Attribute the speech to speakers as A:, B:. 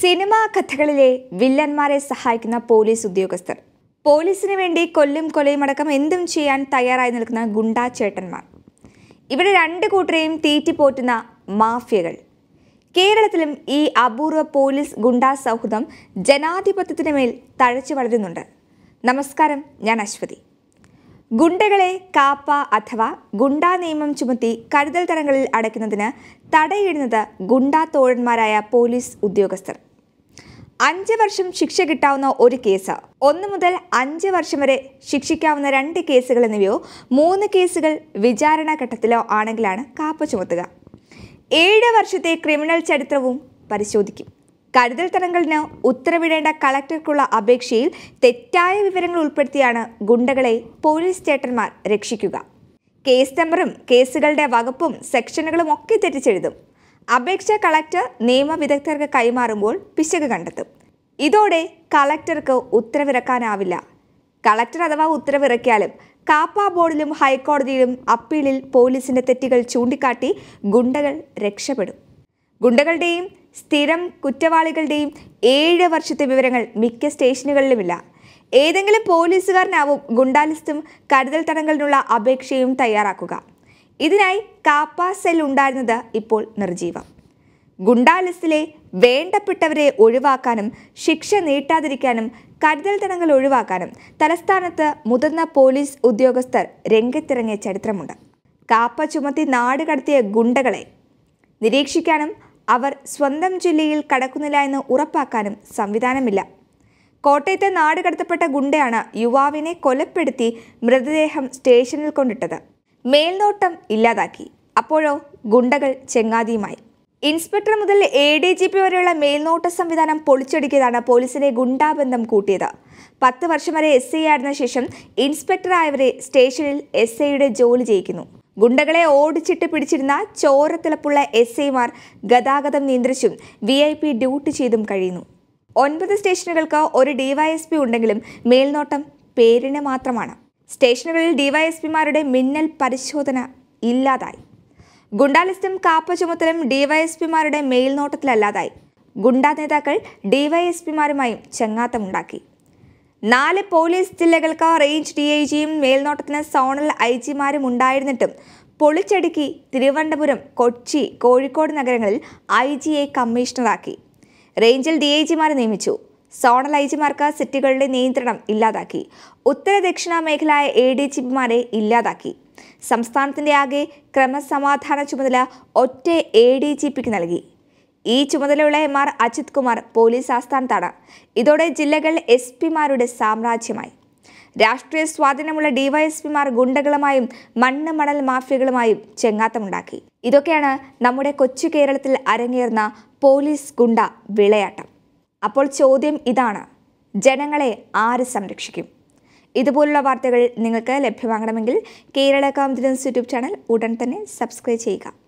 A: cinema കഥകളിലെ വില്ലന്മാരെ സഹായിക്കുന്ന police ഉദ്യോഗസ്ഥർ പോലീസിന് വേണ്ടി കൊല്ലും കൊലയും അടക്കം എന്തും ചെയ്യാൻ തയ്യാറായി നിൽക്കുന്ന ഗുണ്ടാ ചേട്ടന്മാർ ഇവിടെ രണ്ട് കൂട്ടരെയും തീറ്റിപ്പോറ്റുന്ന മാഫിയകൾ കേരളത്തിലും ഈ അപൂർവ പോലീസ് ഗുണ്ടാ സൗഹൃദം ജനാധിപത്യത്തിന് മേൽ തഴച്ചു വളരുന്നുണ്ട് നമസ്കാരം ഞാൻ അശ്വതി ഗുണ്ടകളെ കാപ്പ അഥവാ ഗുണ്ടാ നിയമം ചുമത്തി കരുതൽ തരങ്ങളിൽ അടയ്ക്കുന്നതിന് തടയിടുന്നത് ഗുണ്ടാ തോഴന്മാരായ പോലീസ് ഉദ്യോഗസ്ഥർ അഞ്ച് വർഷം ശിക്ഷ കിട്ടാവുന്ന ഒരു കേസ് ഒന്ന് മുതൽ അഞ്ച് വർഷം വരെ ശിക്ഷിക്കാവുന്ന രണ്ട് കേസുകൾ എന്നിവയോ മൂന്ന് കേസുകൾ വിചാരണഘട്ടത്തിലോ ആണെങ്കിലാണ് കാപ്പ ചുമത്തുക ഏഴ് വർഷത്തെ ക്രിമിനൽ ചരിത്രവും പരിശോധിക്കും കരുതൽ തരങ്ങളിന് ഉത്തരവിടേണ്ട കളക്ടർക്കുള്ള അപേക്ഷയിൽ തെറ്റായ വിവരങ്ങൾ ഉൾപ്പെടുത്തിയാണ് ഗുണ്ടകളെ പോലീസ് ചേട്ടന്മാർ രക്ഷിക്കുക കേസ് നമ്പറും കേസുകളുടെ വകുപ്പും സെക്ഷനുകളും ഒക്കെ തെറ്റിച്ചെഴുതും അപേക്ഷ കളക്ടർ നിയമവിദഗ്ധർക്ക് കൈമാറുമ്പോൾ പിശക് കണ്ടെത്തും ഇതോടെ കളക്ടർക്ക് ഉത്തരവിറക്കാനാവില്ല കളക്ടർ അഥവാ ഉത്തരവിറക്കിയാലും കാപ്പാ ബോർഡിലും ഹൈക്കോടതിയിലും അപ്പീലിൽ പോലീസിന്റെ തെറ്റുകൾ ചൂണ്ടിക്കാട്ടി ഗുണ്ടകൾ രക്ഷപ്പെടും ഗുണ്ടകളുടെയും സ്ഥിരം കുറ്റവാളികളുടെയും ഏഴ് വർഷത്തെ വിവരങ്ങൾ മിക്ക സ്റ്റേഷനുകളിലുമില്ല ഏതെങ്കിലും പോലീസുകാരനാവും ഗുണ്ടാലിസ്റ്റും കരുതൽ തടങ്കലിനുള്ള അപേക്ഷയും തയ്യാറാക്കുക ഇതിനായി കാപ്പ സെൽ ഉണ്ടായിരുന്നത് ഇപ്പോൾ നിർജീവം ഗുണ്ടാലിസ്റ്റിലെ വേണ്ടപ്പെട്ടവരെ ഒഴിവാക്കാനും ശിക്ഷ നീട്ടാതിരിക്കാനും കരുതൽ തടങ്കൽ ഒഴിവാക്കാനും തലസ്ഥാനത്ത് മുതിർന്ന പോലീസ് ഉദ്യോഗസ്ഥർ രംഗത്തിറങ്ങിയ ചരിത്രമുണ്ട് കാപ്പ ചുമത്തി നാട് കടത്തിയ ഗുണ്ടകളെ നിരീക്ഷിക്കാനും അവർ സ്വന്തം ജില്ലയിൽ കടക്കുന്നില്ല എന്ന് ഉറപ്പാക്കാനും സംവിധാനമില്ല കോട്ടയത്തെ നാട് കടത്തപ്പെട്ട ഗുണ്ടയാണ് യുവാവിനെ കൊലപ്പെടുത്തി മൃതദേഹം സ്റ്റേഷനിൽ കൊണ്ടിട്ടത് മേൽനോട്ടം ഇല്ലാതാക്കി അപ്പോഴോ ഗുണ്ടകൾ ചെങ്ങാതിയുമായി ഇൻസ്പെക്ടർ മുതൽ എ ഡി ജി പി വരെയുള്ള മേൽനോട്ട സംവിധാനം പൊളിച്ചടുക്കിയതാണ് പോലീസിനെ ഗുണ്ടാബന്ധം കൂട്ടിയത് പത്ത് വർഷം വരെ എസ് ഐ ആയിരുന്ന ശേഷം ഇൻസ്പെക്ടറായവരെ സ്റ്റേഷനിൽ എസ് ഐയുടെ ജോലി ചെയ്യിക്കുന്നു ഗുണ്ടകളെ ഓടിച്ചിട്ട് പിടിച്ചിരുന്ന ചോരത്തിളപ്പുള്ള എസ് ഐമാർ ഗതാഗതം നിയന്ത്രിച്ചും വി ഐ പി ഡ്യൂട്ടി ചെയ്തും കഴിയുന്നു ഒൻപത് സ്റ്റേഷനുകൾക്ക് ഒരു ഡിവൈഎസ്പി ഉണ്ടെങ്കിലും മേൽനോട്ടം പേരിന് മാത്രമാണ് സ്റ്റേഷനുകളിൽ ഡിവൈഎസ്പിമാരുടെ മിന്നൽ പരിശോധന ഇല്ലാതായി ഗുണ്ടാലിസ്റ്റും കാപ്പ ചുമത്തലും ഡിവൈഎസ്പിമാരുടെ മേൽനോട്ടത്തിലല്ലാതായി ഗുണ്ടാ നേതാക്കൾ ഡിവൈഎസ്പിമാരുമായും ചങ്ങാത്തമുണ്ടാക്കി നാല് പോലീസ് ജില്ലകൾക്ക് റേഞ്ച് ഡി ഐ ജിയും മേൽനോട്ടത്തിന് സോണൽ ഐ ജിമാരും ഉണ്ടായിരുന്നിട്ടും പൊളിച്ചടുക്കി തിരുവനന്തപുരം കൊച്ചി കോഴിക്കോട് നഗരങ്ങളിൽ ഐ ജിയെ കമ്മീഷണറാക്കി റേഞ്ചിൽ ഡി ഐ ജിമാരെ നിയമിച്ചു സോണൽ ഐ ജിമാർക്ക് സിറ്റികളുടെ നിയന്ത്രണം ഇല്ലാതാക്കി ഉത്തര ദക്ഷിണ മേഖലയായ എ ഡി ജിമാരെ ഇല്ലാതാക്കി സംസ്ഥാനത്തിന്റെ ആകെ ക്രമസമാധാന ചുമതല ഒറ്റ എ ഡി ജി പിക്ക് നൽകി ഈ ചുമതലയുള്ള M R Ajith Kumar police ആസ്ഥാനത്താണ് ഇതോടെ ജില്ലകൾ എസ് പിമാരുടെ സാമ്രാജ്യമായി രാഷ്ട്രീയ സ്വാധീനമുള്ള ഡിവൈഎസ്പിമാർ ഗുണ്ടകളുമായും മണ്ണ് മണൽ മാഫിയകളുമായും ചെങ്ങാത്തമുണ്ടാക്കി ഇതൊക്കെയാണ് നമ്മുടെ കൊച്ചു കേരളത്തിൽ അരങ്ങേറുന്ന പോലീസ് ഗുണ്ട വിളയാട്ടം അപ്പോൾ ചോദ്യം ഇതാണ് ജനങ്ങളെ ആര് സംരക്ഷിക്കും ഇതുപോലുള്ള വാർത്തകൾ നിങ്ങൾക്ക് ലഭ്യമാകണമെങ്കിൽ കേരള കോമിറ്റൻസ് യൂട്യൂബ് ചാനൽ ഉടൻ തന്നെ സബ്സ്ക്രൈബ് ചെയ്യുക